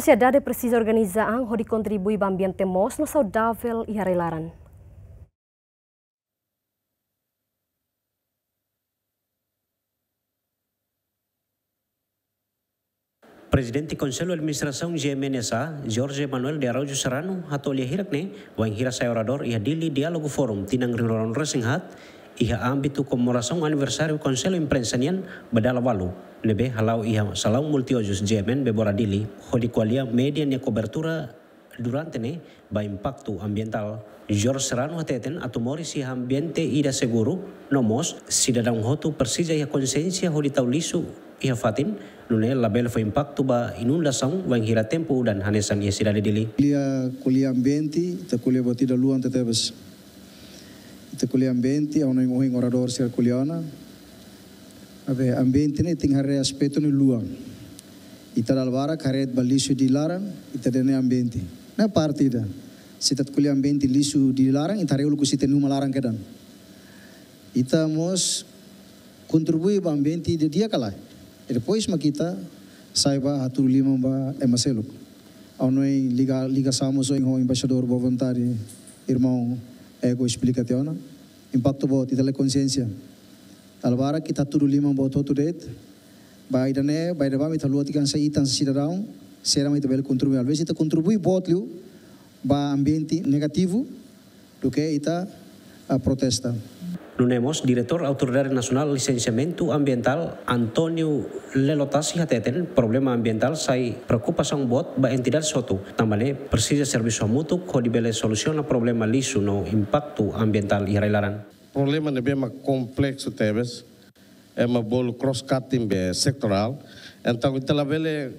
sociedade precisa organizar organisasi contribui para o ambiente no saudável e arrelaran. Presidente Conselho de Administração GMNSA, Jorge Manuel de Araújo Serrano, atolhe hirakne, wang hira orador ia dili dialogo forum tinang rinroron resinghat, iha ambitu komemoração aniversário konsel Empresarial badala valu, nebe halau iha multi multiojus Jemen beboradili, hodiqualia media e kobertura durante ne ba impactu ambiental George Serrano hateten atau mori iha ambiente ida seguru nomos sidadang hotu persija iha consciência taulisu. iha fatin nune label fo impactu ba inundação ba hira tempo dan hanesan iha sidadidili. Lia kulia ambiente, ta kulia batida luan tetebes Tekulian benti, ono yung uhing orador sir kuliana. ave ambenti ne ting hare aspeto ni luang. Ita dalwara karet balisu di laran. ita dene ambenti. Na partida. Sitat kuliah ambenti lisu di laran, ita reulu kusite numa larang kedan. Ita mos kontribui ba ambenti de dia kalai. E depois ma kita saiba hatu lima ba emaseluk. Ono liga liga samos o embaixador voluntário, irmão egoexplikativna, impacto bo titale consciência. Talvara kita tudo lima bo todo det, bai dane bai daba mita luati kan sai tan sida down, será mita bel contribui alves ita contribui ba ambiente negativo do que ita a protesta. Nunemos, director Autoridad Nacional Licenciamento Ambiental Antonio Lelotasi Hateten, problema ambiental sai pasang bot ba entidade soto. Tambale precisa serviço mútuo ko dibele soluciona problema liso no impacto ambiental e relaran. Problema ne bema complexo tebes, é bolu bolo cross-cutting sectoral. Então, ela vele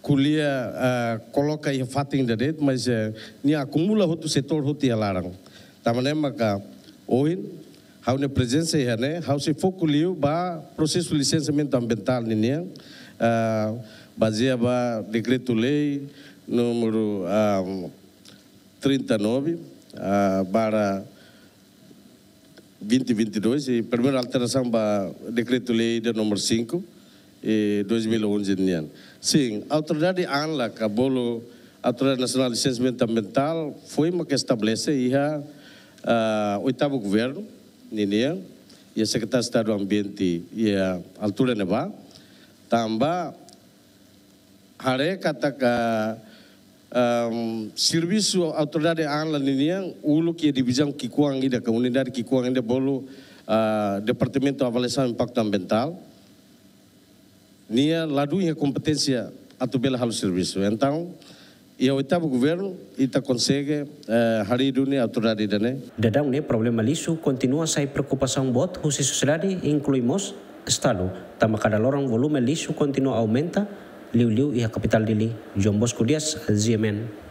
kulia uh, eh, coloca em fatin de dedo, mas uh, ni acumula outro setor, outro alarang. Também maka oin hauna presença herne é, né? hau se foculiu ba processo de licenciamento ambiental nenhã, uh, ah, baseia ba decreto lei número 39 para 2022 e primeira alteração para decreto lei de número 5 e 2011 nenhã, Sim, a autoridade ANLA, a bolo Autoridade Nacional de Licenciamento Ambiental, foi uma que estabelece e ah, oitavo governo ninia ya. e a ya, Secretaria de Estado do Ambiente e a ya, altura neba tamba hare kataka um, serviço autoridade anla ya ulu que divisão que kuang ida comunidade que kuang ida bolo uh, eh, departamento avaliação impacto ambiental nia ladunya atau atubela halus serviço então E oitavo governo ita consegue uh, eh, hariduni autoridade dane. Dadang ne problema lisu continua sai preocupação bot husi sociedade incluímos estado tama cada lorong volume lisu continua aumenta liu liu ia capital dili Jombos Kudias ZMN.